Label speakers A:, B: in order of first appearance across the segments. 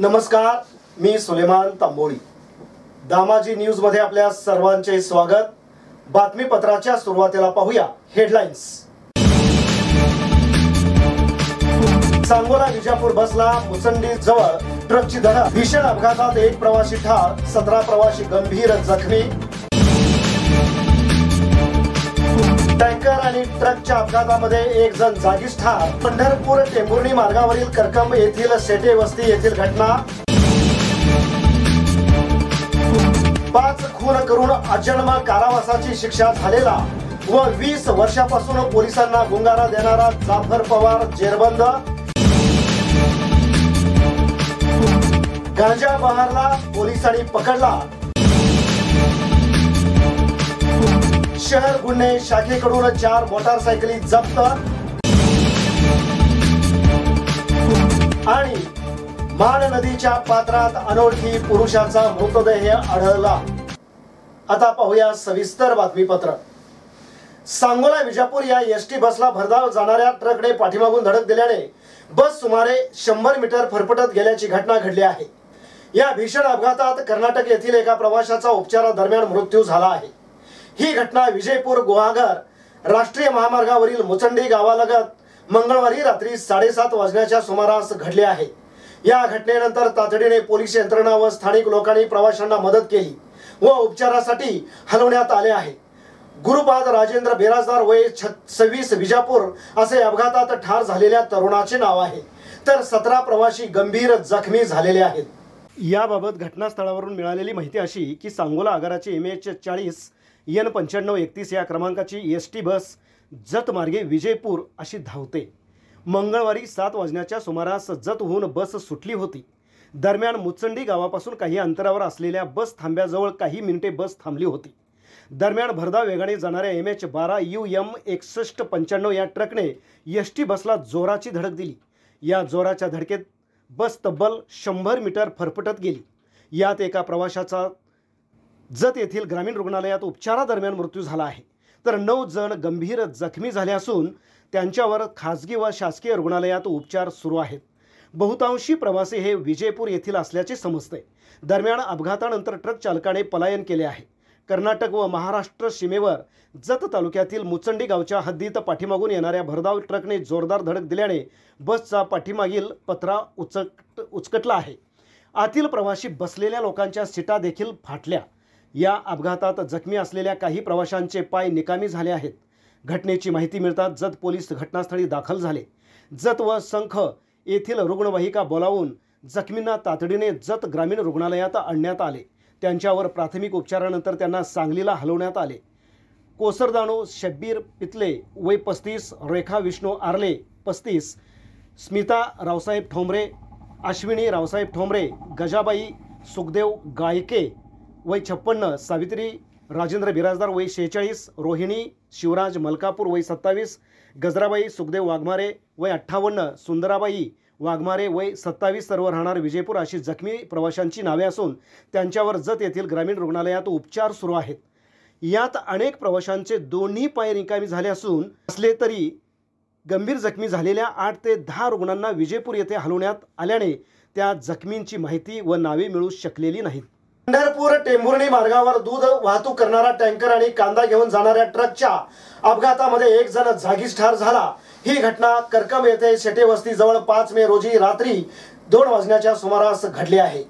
A: नमस्कार मी सुलेमान तांबोळी दामाजी मध्ये आपल्या सर्वांचे स्वागत बातमीपत्राच्या सुरुवातीला पाहूया हेडलाईन्स सांगोला विजापूर बसला मुसंडी जवळ ट्रकची धडक भीषण अपघातात एक प्रवासी ठार सतरा प्रवासी गंभीर जखमी टँकर आणि ट्रकच्या अपघातामध्ये एक जण जागीच ठार पंढरपूर टेंभुर्णी मार्गावरील करकंब येथील सेटे वस्ती येथील घटना पाच खून करून अजन्म कारावासाची शिक्षा झालेला व वीस वर्षापासून पोलिसांना गुंगारा देणारा जाफर पवार जेरबंद गांजा बहारला पोलिसांनी पकडला शहर गुन्हे शाखेकडून चार मोटारसायकली जप्त आणि माण नदीच्या पात्रात अनोळखी पुरुषाचा मृतदेह आढळला आता पाहूया सविस्तर बातमीपत्र सांगोला विजापूर या एसटी टी बसला भरधाव जाणाऱ्या ट्रकने पाठीमागून धडक दिल्याने बस सुमारे शंभर मीटर फरफटत गेल्याची घटना घडली आहे या भीषण अपघातात कर्नाटक येथील एका प्रवाशाचा उपचारादरम्यान मृत्यू झाला आहे ही घटना विजयपूर गुहागर राष्ट्रीय महामार्गावरील मुचंडी गावालगत मंगळवारी रात्री साडेसात वाजण्याच्या सुमारास घडली आहे या घटनेनंतर तातडीने पोलीस यंत्रणा व स्थानिक लोकांनी प्रवाशांना मदत केली व उपचारासाठी हलवण्यात आले आहे गुरुपाद राजेंद्र बेराजदार वय सव्वीस विजापूर असे अपघातात ठार झालेल्या तरुणाचे नाव आहे तर सतरा प्रवासी गंभीर जखमी झालेले आहेत याबाबत घटनास्थळावरून मिळालेली माहिती अशी की सांगोला आगाराचे एम एच चाळीस ई एन पंच्याण्णव एकतीस या क्रमांकाची एस e टी बस जतमार्गे विजयपूर अशी धावते मंगळवारी सात वाजण्याच्या सुमारास जतहून बस सुटली होती दरम्यान मुचंडी गावापासून काही अंतरावर असलेल्या बस थांब्याजवळ काही मिनिटे बस थांबली होती दरम्यान भरधाव वेगाने जाणाऱ्या एम एच बारा यू एम एकसष्ट पंच्याण्णव या ट्रकने एस e टी बसला जोराची धडक दिली या जोराच्या धडकेत बस तब्बल शंभर मीटर फरफटत गेली यात एका प्रवाशाचा जत येथील ग्रामीण रुग्णालयात उपचारादरम्यान मृत्यू झाला आहे तर नऊ जण गंभीर जखमी झाले असून त्यांच्यावर खाजगी व शासकीय रुग्णालयात उपचार सुरू आहेत बहुतांशी प्रवासी हे विजयपूर येथील असल्याचे समजते दरम्यान अपघातानंतर ट्रक चालकाने पलायन केले आहे कर्नाटक व महाराष्ट्र सीमेवर जत तालुक्यातील मुचंडी गावच्या हद्दीत पाठीमागून येणाऱ्या भरधाव ट्रकने जोरदार धडक दिल्याने बसचा पाठीमागील पत्रा उचक उचकटला आहे आतील प्रवाशी बसलेल्या लोकांच्या सीटा देखील फाटल्या या अपघातात जखमी असलेल्या काही प्रवाशांचे पाय निकामी झाले आहेत घटनेची माहिती मिळताच जत पोलीस घटनास्थळी दाखल झाले जत व संख येथील रुग्णवाहिका बोलावून जखमींना तातडीने जत ग्रामीण रुग्णालयात आणण्यात आले त्यांच्यावर प्राथमिक उपचारानंतर त्यांना सांगलीला हलवण्यात आले कोसरदाणो शब्बीर पितले वय पस्तीस रेखा विष्णू आर्ले पस्तीस स्मिता रावसाहेब ठोंबरे अश्विनी रावसाहेब ठोंबरे गजाबाई सुखदेव गायके वय छप्पन्न सावित्री राजेंद्र बिराजदार वय शेहेचाळीस रोहिणी शिवराज मलकापूर वय सत्तावीस गजराबाई सुखदेव वाघमारे वय अठ्ठावन्न सुंदराबाई वाघमारे वय सत्तावीस सर्व राहणार विजयपूर अशी जखमी प्रवाशांची नावे असून त्यांच्यावर जत येथील ग्रामीण रुग्णालयात उपचार सुरू आहेत यात अनेक प्रवाशांचे दोन्ही पाय निकामी झाले असून असले तरी गंभीर जखमी झालेल्या आठ ते दहा रुग्णांना विजयपूर येथे हलवण्यात आल्याने त्या जखमींची माहिती व नावे मिळू शकलेली नाहीत पंढरपूर टेंभुर्णी मार्गावर दूध वाहतूक करणारा टँकर आणि कांदा घेऊन जाणाऱ्या ट्रकच्या अपघातामध्ये एक जण जागीच ठार झाला ही घटना करकम येथे शेटे वस्ती जवळ पाच मे रोजी रात्री दोन वाजण्याच्या सुमारास घडली आहे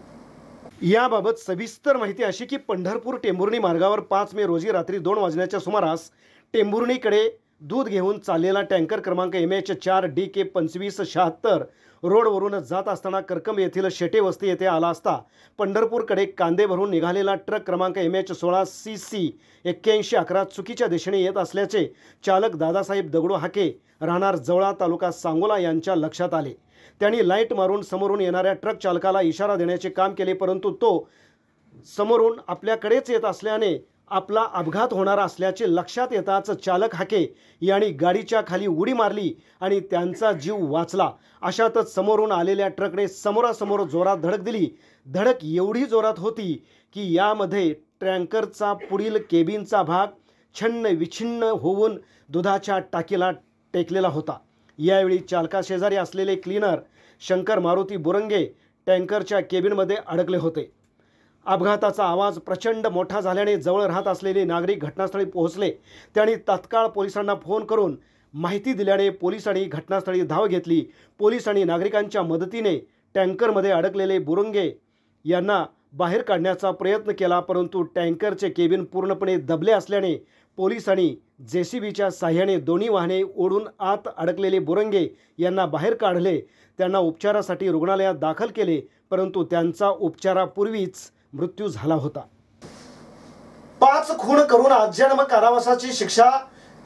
A: याबाबत सविस्तर माहिती अशी की पंढरपूर टेंभुर्णी मार्गावर पाच मे रोजी रात्री दोन वाजण्याच्या सुमारास टेंभुर्णीकडे दूध घेऊन चाललेला टँकर क्रमांक एम एच चार डी के पंचवीस शहात्तर रोडवरून जात असताना करकम येथील शेटे वस्ती येथे आला असता पंढरपूरकडे कांदे भरून निघालेला ट्रक क्रमांक एम एच सोळा सी सी एक्क्याऐंशी अकरा चुकीच्या दिशेने येत असल्याचे चालक दादासाहेब दगडो हाके राहणार जवळा तालुका सांगोला यांच्या लक्षात आले त्यांनी लाईट मारून समोरून येणाऱ्या ट्रक चालकाला इशारा देण्याचे काम केले परंतु तो समोरून आपल्याकडेच येत असल्याने आपला अपघात होणार असल्याचे लक्षात येताच चालक हाके यांनी गाडीच्या खाली उडी मारली आणि त्यांचा जीव वाचला अशातच समोरून आलेल्या ट्रकने समोरासमोर जोरात धडक दिली धडक एवढी जोरात होती की यामध्ये टँकरचा पुढील केबिनचा भाग छन्न विछिन्न होऊन दुधाच्या टाकीला टेकलेला होता यावेळी चालकाशेजारी असलेले क्लीनर शंकर मारुती बुरंगे टँकरच्या केबिनमध्ये अडकले होते अपघाताचा आवाज प्रचंड मोठा झाल्याने जवळ राहत असलेले नागरिक घटनास्थळी पोहोचले त्यांनी तत्काळ पोलिसांना फोन करून माहिती दिल्याने पोलिसांनी घटनास्थळी धाव घेतली पोलीस आणि नागरिकांच्या मदतीने टँकरमध्ये अडकलेले बुरुंगे यांना बाहेर काढण्याचा प्रयत्न केला परंतु टँकरचे केबिन पूर्णपणे दबले असल्याने पोलिसांनी जे सी बीच्या साह्याने दोन्ही वाहने ओढून आत अडकलेले बुरंगे यांना बाहेर काढले त्यांना उपचारासाठी रुग्णालयात दाखल केले परंतु त्यांचा उपचारापूर्वीच मृत्यू झाला होता पाच खून करून आजन्म कारावासाची शिक्षा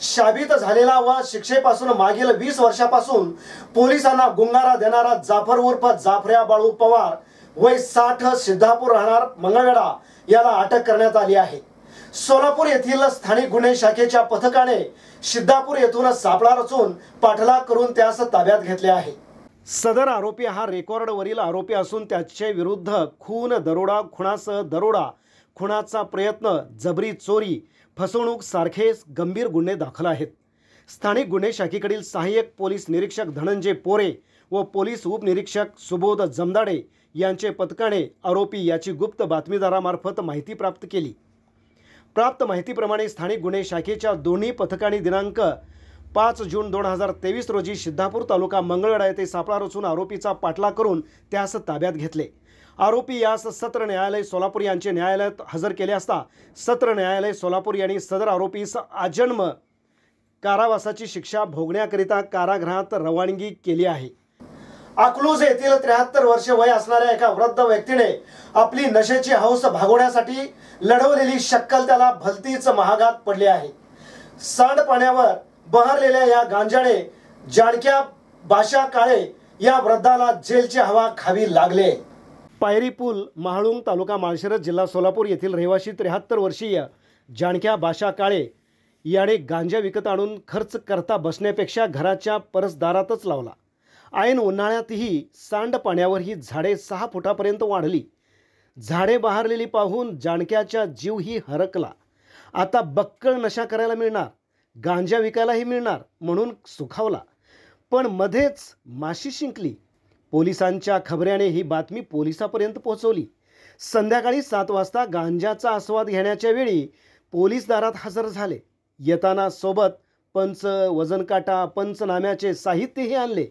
A: शाबित झालेला व शिक्षेपासून मागील वीस वर्षापासून पोलिसांना गुंगारा देणारा जाफर उर्फ जाफऱ्या बाळू पवार वय साठ सिद्धापूर राहणार मंगळवेडा याला अटक करण्यात आली आहे सोलापूर येथील स्थानिक गुन्हे शाखेच्या पथकाने सिद्धापूर येथून सापळा रचून पाठलाग करून त्यास ताब्यात घेतले आहे सदर आरोपी हा रेकॉर्डवरील आरोपी असून त्याचे विरुद्ध खून दरोडा खुणासह दरोडा खुणाचा प्रयत्न जबरी चोरी फसवणूक सारखे गंभीर गुन्हे दाखल आहेत स्थानिक गुन्हे शाखेकडील सहाय्यक पोलीस निरीक्षक धनंजय पोरे व पोलीस उपनिरीक्षक सुबोध जमदाडे यांचे पथकाने आरोपी याची गुप्त बातमीदारामार्फत माहिती प्राप्त केली प्राप्त माहितीप्रमाणे स्थानिक गुन्हे शाखेच्या दोन्ही पथकाने दिनांक पाच जून दोन हजार तेवीस रोजी सिद्धापूर तालुका मंगळवेडा येथे सापळा रचून आरोपीचा पाठलाग करून त्यास ताब्यात घेतले आरोपी यास सत्र न्यायालय सोलापूर यांचे न्यायालयात हजर केले असता सत्र न्यायालय सोलापूर यांनी सदर आरोपीस आजन्म कारावासाची शिक्षा भोगण्याकरिता कारागृहात रवानगी केली आहे अकलूज येथील त्र्याहत्तर वर्ष वय असणाऱ्या एका वृद्ध व्यक्तीने आपली नशेची हौस भागवण्यासाठी लढवलेली शक्कल त्याला भलतीच महागात पडली आहे सांडपाण्यावर बहरलेल्या या गांजाने जाणक्या बाशा काळे या वृद्धाला जेलची हवा खावी लागले पायरी पूल महाळुंग तालुका माळशिरस जिल्हा सोलापूर येथील रहिवाशी त्र्याहत्तर वर्षीय जाणक्या बाशा काळे याने गांजा विकत आणून खर्च करता बसण्यापेक्षा घराच्या परसदारातच लावला ऐन उन्हाळ्यातही सांड पाण्यावर ही झाडे सहा फुटापर्यंत वाढली झाडे बहारलेली पाहून जाणक्याचा जीवही हरकला आता बक्कळ नशा करायला मिळणार गांजा विकायलाही मिळणार म्हणून सुखावला पण मध्येच माशी शिंकली पोलिसांच्या खबऱ्याने ही बातमी पोलिसापर्यंत पोहोचवली संध्याकाळी सात वाजता गांजाचा आस्वाद घेण्याच्या वेळी पोलीस दारात हजर झाले येताना सोबत पंच वजनकाटा पंचनाम्याचे साहित्यही आणले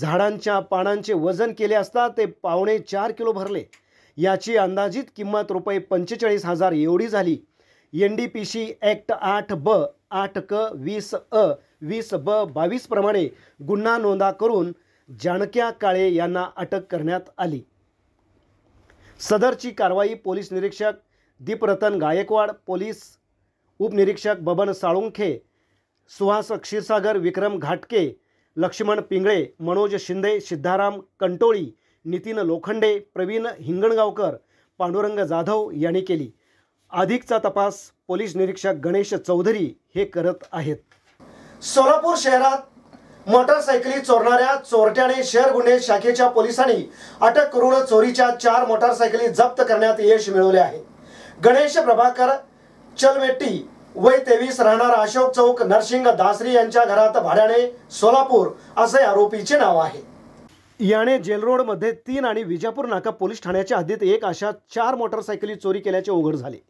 A: झाडांच्या पानांचे वजन केले असता ते पावणे चार किलो भरले याची अंदाजित किंमत रुपये पंचेचाळीस हजार एवढी झाली N D P S act आठ ब आठ क वीस अ वीस ब बावीसप्रमाणे गुन्हा नोंदा करून जानक्या काळे यांना अटक करण्यात आली सदरची कारवाई पोलीस निरीक्षक दीपरतन गायकवाड पोलीस उपनिरीक्षक बबन साळुंखे सुहास क्षीरसागर विक्रम घाटके लक्ष्मण पिंगळे मनोज शिंदे सिद्धाराम कंटोळी नितीन लोखंडे प्रवीण हिंगणगावकर पांडुरंग जाधव यांनी केली अधिकचा तपास पोलीस निरीक्षक गणेश चौधरी हे करत आहेत सोलापूर शहरात मोटारसायकली चोरणाऱ्या चोरट्याने शहर गुन्हे शाखेच्या पोलिसांनी अटक करून चोरीच्या चार मोटारसायकली जप्त करण्यात यश मिळवले आहे गणेश प्रभाकर चलवेट्टी वय तेवीस राहणार अशोक चौक नरसिंग दासरी यांच्या घरात भाड्याने सोलापूर असे आरोपीचे नाव आहे याने मध्ये तीन आणि विजापूर नाका पोलीस ठाण्याच्या हद्दीत एक अशा चार मोटारसायकली चोरी केल्याचे उघड झाले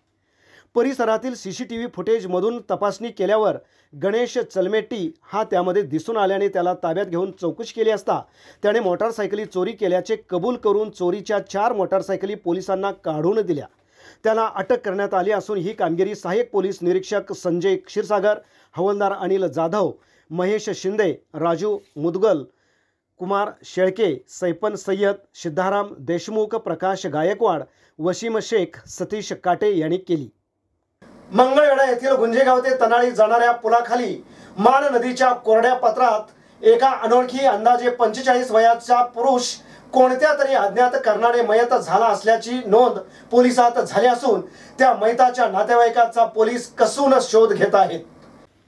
A: परिसरातील सी सी टी व्ही फुटेजमधून तपासणी केल्यावर गणेश चलमेट्टी हा त्यामध्ये दिसून आल्याने त्याला ताब्यात घेऊन चौकशी केली असता त्याने मोटारसायकली चोरी केल्याचे कबूल करून चोरीच्या चार मोटारसायकली पोलिसांना काढून दिल्या त्याला अटक करण्यात आली असून ही कामगिरी सहाय्यक पोलीस निरीक्षक संजय क्षीरसागर हवलदार अनिल जाधव महेश शिंदे राजू मुदगल कुमार शेळके सैपन सय्यद सिद्धाराम देशमुख प्रकाश गायकवाड वसीम शेख सतीश काटे यांनी केली मंगळवेढा येथील गुंजेगाव ते तनाळी जाणाऱ्या पुलाखाली मान नदीच्या कोरड्या पत्रात एका अनोळखी अंदाजे पंचेचाळीस वयाचा पुरुष कोणत्या तरी अज्ञात करणारे मयत झाला असल्याची नोंद पोलिसात झाली असून त्या मयताच्या नातेवाईकाचा पोलीस कसून शोध घेत आहेत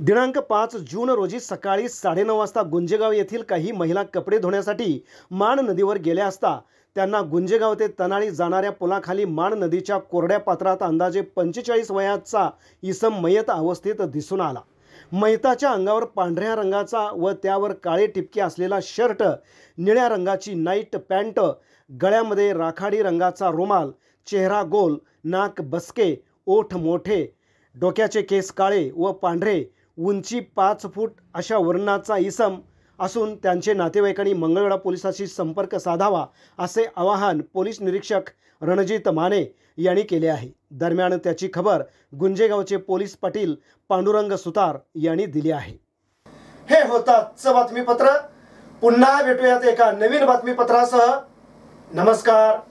A: दिनांक पाच जून रोजी सकाळी साडेनऊ वाजता गुंजेगाव येथील काही महिला कपडे धुण्यासाठी मान नदीवर गेल्या असता त्यांना गुंजेगाव ते तनाळी जाणाऱ्या पुलाखाली माण नदीच्या कोरड्या पात्रात अंदाजे पंचेचाळीस वयाचा इसम मयत अवस्थेत दिसून आला मयताच्या अंगावर पांढऱ्या रंगाचा व त्यावर काळे टिपके असलेला शर्ट निळ्या रंगाची नाईट पॅन्ट गळ्यामध्ये राखाडी रंगाचा रुमाल चेहरा गोल नाक बसके ओठ मोठे डोक्याचे केस काळे व पांढरे उंची पाच फूट अशा वर्णाचा इसम असून त्यांचे नातेवाईकांनी मंगळवेढा पोलिसाशी संपर्क साधावा असे आवाहन पोलीस निरीक्षक रणजित माने यांनी केले आहे दरम्यान त्याची खबर गुंजेगावचे पोलीस पाटील पांडुरंग सुतार यांनी दिली आहे हे होताचं बातमीपत्र पुन्हा भेटूयात एका नवीन बातमीपत्रासह नमस्कार